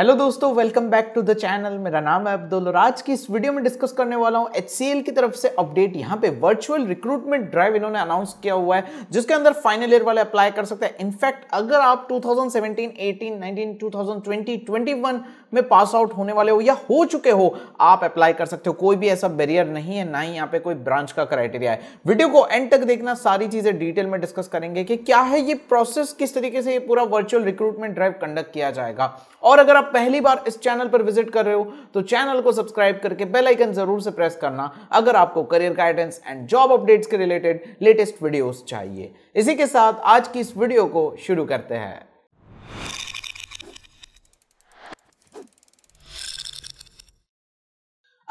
hello दोस्तों welcome back to the channel मेरा नाम है अब्दुल और आज की इस वीडियो में डिस्कस करने वाला हूं एच की तरफ से अपडेट यहां पे वर्चुअल रिक्रूटमेंट ड्राइव इन्होंने अनाउंस किया हुआ है जिसके अंदर फाइनल ईयर वाले अप्लाई कर सकते हैं इनफैक्ट अगर आप 2017, 18, 19, 2020, 21 में पास आउट होने वाले हो या हो चुके हो आप अप्लाई कर सकते हो कोई भी ऐसा बैरियर नहीं है ना ही यहाँ पे कोई ब्रांच का क्राइटेरिया है वीडियो को एंड तक देखना सारी चीजें डिटेल में डिस्कस करेंगे कि क्या है ये प्रोसेस किस तरीके से ये पूरा वर्चुअल रिक्रूटमेंट ड्राइव कंडक्ट किया जाएगा और अगर आप पहली बार इस चैनल पर विजिट कर रहे हो तो चैनल को सब्सक्राइब करके बेल आइकन जरूर से प्रेस करना अगर आपको career guidance and job updates के रिलेटेड लेटेस्ट वीडियोस चाहिए इसी के साथ आज की इस वीडियो को शुरू करते हैं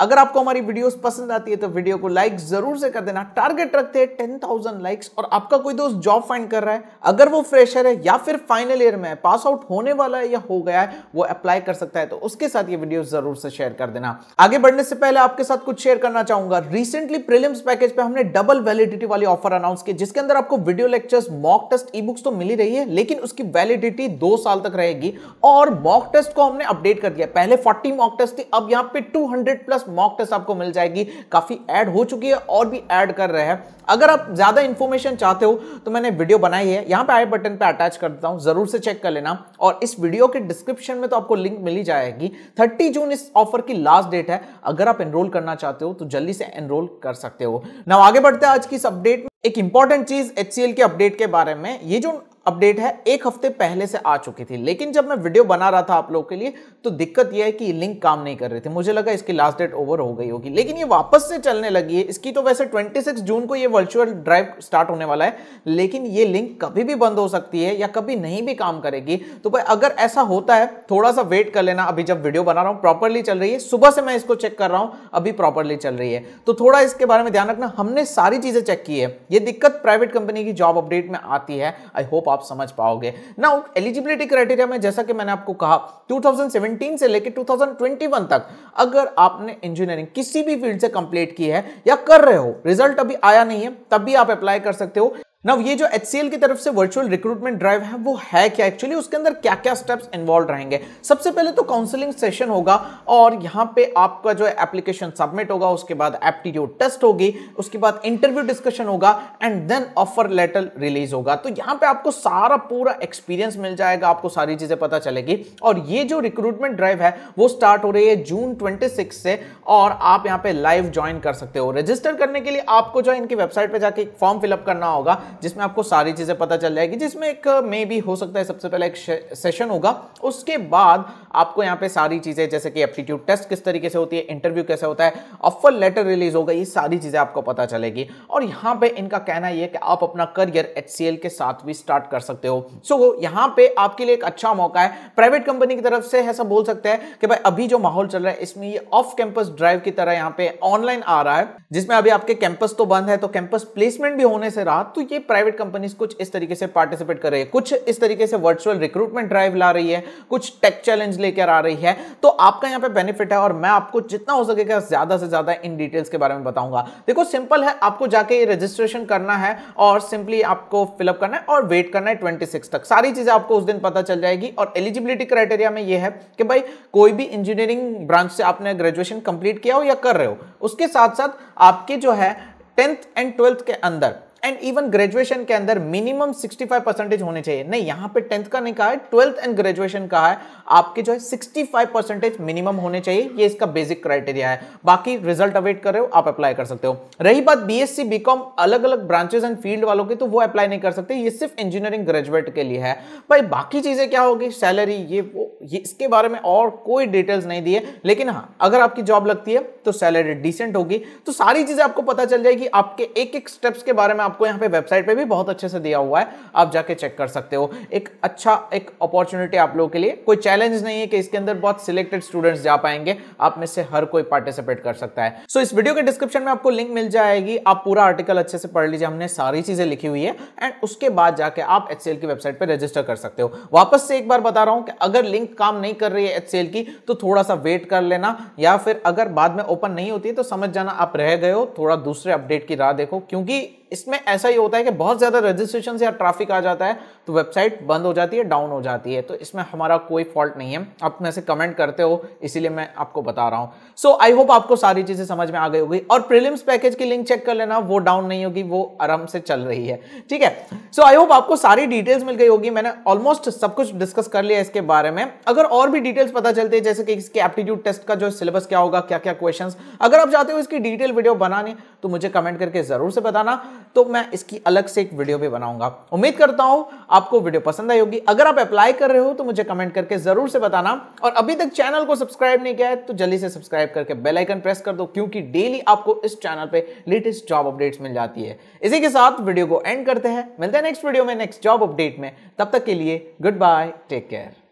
अगर आपको हमारी वीडियोस पसंद आती है तो वीडियो को लाइक जरूर से कर देना टारगेट रखते हैं टेन थाउजेंड लाइक्स और आपका कोई दोस्त जॉब फाइंड कर रहा है अगर वो फ्रेशर है या फिर फाइनल ईयर में है पास आउट होने वाला है या हो गया है वो अप्लाई कर सकता है तो उसके साथ ये वीडियो जरूर से शेयर कर देना आगे बढ़ने से पहले आपके साथ कुछ शेयर करना चाहूंगा रिसेंटली प्रिलियम्स पैकेज पर हमने डबल वैलिडिटी वाली ऑफर अनाउंस की जिसके अंदर आपको video lectures mock test e books तो मिली रही है लेकिन उसकी वैलिडिटी दो साल तक रहेगी और मॉक टेस्ट को हमने अपडेट कर दिया पहले फोर्टी मॉक टेस्ट थी अब यहाँ पे टू प्लस मॉक टेस्ट आपको मिल जाएगी काफ़ी ऐड हो चुकी है और भी ऐड कर रहे हैं अगर आप ज़्यादा इन्फॉर्मेशन चाहते हो तो मैंने वीडियो बनाई है यहाँ पे आई बटन पे अटैच कर देता हूँ ज़रूर से चेक कर लेना और इस वीडियो के डिस्क्रिप्शन में तो आपको लिंक मिली जाएगी थर्टी जून इस ऑफर की लास्ट डेट है अगर आप एनरोल करना चाहते हो तो जल्दी से एनरोल कर सकते हो ना आगे बढ़ते हैं आज की इस अपडेट में एक इंपॉर्टेंट चीज एच के अपडेट के बारे में ये जो अपडेट है एक हफ्ते पहले से आ चुकी थी लेकिन जब मैं वीडियो बना रहा था आप लोगों के लिए तो दिक्कत यह है कि लिंक काम नहीं कर रही थी मुझे लगा इसकी लास्ट डेट ओवर हो गई होगी लेकिन ये वापस से चलने लगी है इसकी तो वैसे 26 जून को ये वर्चुअल ड्राइव स्टार्ट होने वाला है लेकिन ये लिंक कभी भी बंद हो सकती है या कभी नहीं भी काम करेगी तो भाई अगर ऐसा होता है थोड़ा सा वेट कर लेना अभी जब वीडियो बना रहा हूँ प्रॉपरली चल रही है सुबह से मैं इसको चेक कर रहा हूँ अभी प्रॉपरली चल रही है तो थोड़ा इसके बारे में ध्यान रखना हमने सारी चीज़ें चेक की है ये दिक्कत प्राइवेट कंपनी की जॉब अपडेट में आती है आई होप आप आप समझ पाओगे ना एलिजिबिलिटी क्राइटेरिया में जैसा कि मैंने आपको कहा 2017 से लेकर 2021 तक अगर आपने इंजीनियरिंग किसी भी फील्ड से कंप्लीट की है या कर रहे हो रिजल्ट अभी आया नहीं है तब भी आप अप्लाई कर सकते हो ना ये जो एच की तरफ से वर्चुअल रिक्रूटमेंट ड्राइव है वो है क्या एक्चुअली उसके अंदर क्या क्या स्टेप्स इन्वॉल्व रहेंगे सबसे पहले तो काउंसलिंग सेशन होगा और यहाँ पे आपका जो एप्लीकेशन सबमिट होगा उसके बाद एप्टीट्यूड टेस्ट होगी उसके बाद इंटरव्यू डिस्कशन होगा and then offer letter release होगा तो यहाँ पे आपको सारा पूरा एक्सपीरियंस मिल जाएगा आपको सारी चीज़ें पता चलेगी और ये जो रिक्रूटमेंट ड्राइव है वो स्टार्ट हो रही है जून ट्वेंटी से और आप यहाँ पे लाइव ज्वाइन कर सकते हो रजिस्टर करने के लिए आपको जो है इनकी वेबसाइट पर जाके फॉर्म फिलअप करना होगा जिसमें आपको सारी चीज़ें पता चल जाएगी जिसमें एक मे uh, भी हो सकता है सबसे पहले एक सेशन होगा उसके बाद आपको यहाँ पे सारी चीज़ें जैसे कि एप्टीट्यूड टेस्ट किस तरीके से होती है इंटरव्यू कैसे होता है ऑफर लेटर रिलीज होगा ये सारी चीज़ें आपको पता चलेगी और यहाँ पे इनका कहना यह कि आप अपना करियर एच के साथ भी स्टार्ट कर सकते हो सो so, यहाँ पे आपके लिए एक अच्छा मौका है प्राइवेट कंपनी की तरफ से ऐसा बोल सकते हैं कि भाई अभी जो माहौल चल रहा है इसमें ये ऑफ कैंपस ड्राइव की तरह यहाँ पे ऑनलाइन आ रहा है जिसमें अभी आपके कैंपस तो बंद है तो कैंपस प्लेसमेंट भी होने से रहा तो ये कि प्राइवेट कंपनीज कुछ इस तरीके से पार्टिसिपेट कर रही है कुछ इस तरीके से वर्चुअल रिक्रूटमेंट ड्राइव ला रही है कुछ टेक चैलेंज लेकर आ रही है तो आपका यहाँ पे बेनिफिट है और मैं आपको जितना हो सकेगा ज्यादा से ज्यादा इन डिटेल्स के बारे में बताऊंगा देखो सिंपल है आपको जाके रजिस्ट्रेशन करना है और सिंपली आपको फिलअप करना है और वेट करना है ट्वेंटी तक सारी चीजें आपको उस दिन पता चल जाएगी और एलिजिबिलिटी क्राइटेरिया में यह है कि भाई कोई भी इंजीनियरिंग ब्रांच से आपने ग्रेजुएशन कंप्लीट किया हो या कर रहे हो उसके साथ साथ आपके जो है टेंथ एंड ट्वेल्थ के अंदर एंड इवन ग्रेजुएशन के अंदर मिनिमम 65 परसेंटेज होने चाहिए नहीं यहाँ पे टेंथ का नहीं कहा है ट्वेल्थ एंड ग्रेजुएशन का है आपके जो है 65 परसेंटेज मिनिमम होने चाहिए ये इसका बेसिक क्राइटेरिया है बाकी रिजल्ट अवेट कर रहे हो आप अप्लाई कर सकते हो रही बात बीएससी बीकॉम अलग अलग ब्रांचेज एंड फील्ड वालों की तो वो अप्लाई नहीं कर सकते ये सिर्फ इंजीनियरिंग ग्रेजुएट के लिए है भाई बाकी चीजें क्या होगी सैलरी ये वो ये इसके बारे में और कोई डिटेल्स नहीं दिए लेकिन हाँ अगर आपकी जॉब लगती है तो सैलरी डिसेंट होगी तो सारी चीजें आपको पता चल जाएगी आपके एक एक स्टेप्स के बारे में आपको यहाँ पे वेबसाइट पे भी बहुत अच्छे से दिया हुआ है आप जाके चेक कर सकते हो एक अच्छा एक अपॉर्चुनिटी आप लोगों के लिए कोई चैलेंज नहीं है कि इसके अंदर बहुत सिलेक्टेड स्टूडेंट्स जा पाएंगे आप में से हर कोई पार्टिसिपेट कर सकता है सो so, इस वीडियो के डिस्क्रिप्शन में आपको लिंक मिल जाएगी आप पूरा आर्टिकल अच्छे से पढ़ लीजिए हमने सारी चीजें लिखी हुई है एंड उसके बाद जाके आप एच की वेबसाइट पर रजिस्टर कर सकते हो वापस से एक बार बता रहा हूँ कि अगर लिंक काम नहीं कर रही है एच की तो थोड़ा सा वेट कर लेना या फिर अगर बाद में ओपन नहीं होती तो समझ जाना आप रह गए हो थोड़ा दूसरे अपडेट की राह देखो क्योंकि इसमें में ऐसा ही होता है कि बहुत ज़्यादा रजिस्ट्रेशन या ट्रैफिक आ जाता है तो वेबसाइट बंद हो जाती है डाउन हो जाती है तो इसमें हमारा कोई फॉल्ट नहीं है आप में से कमेंट करते हो इसीलिए मैं आपको बता रहा हूँ सो आई होप आपको सारी चीज़ें समझ में आ गई होगी और प्रिलिम्स पैकेज की लिंक चेक कर लेना वो डाउन नहीं होगी वो आराम से चल रही है ठीक है सो आई होप आपको सारी डिटेल्स मिल गई होगी मैंने ऑलमोस्ट सब कुछ डिस्कस कर लिया इसके बारे में अगर और भी डिटेल्स पता चलते हैं जैसे कि इसके एप्टीट्यूड टेस्ट का जो सिलेबस क्या होगा क्या क्या क्वेश्चन अगर आप चाहते हो इसकी डिटेल वीडियो बनाने तो मुझे कमेंट करके ज़रूर से बताना तो मैं इसकी अलग से एक वीडियो भी बनाऊंगा उम्मीद करता हूँ आपको वीडियो पसंद आई होगी अगर आप अप्लाई कर रहे हो तो मुझे कमेंट करके ज़रूर से बताना और अभी तक चैनल को सब्सक्राइब नहीं किया है तो जल्दी से सब्सक्राइब करके बेलाइकन प्रेस कर दो क्योंकि डेली आपको इस चैनल पर लेटेस्ट जॉब अपडेट्स मिल जाती है इसी के साथ वीडियो को एंड करते हैं मिलते हैं नेक्स्ट वीडियो में नेक्स्ट जॉब अपडेट में तब तक के लिए गुड बाय टेक केयर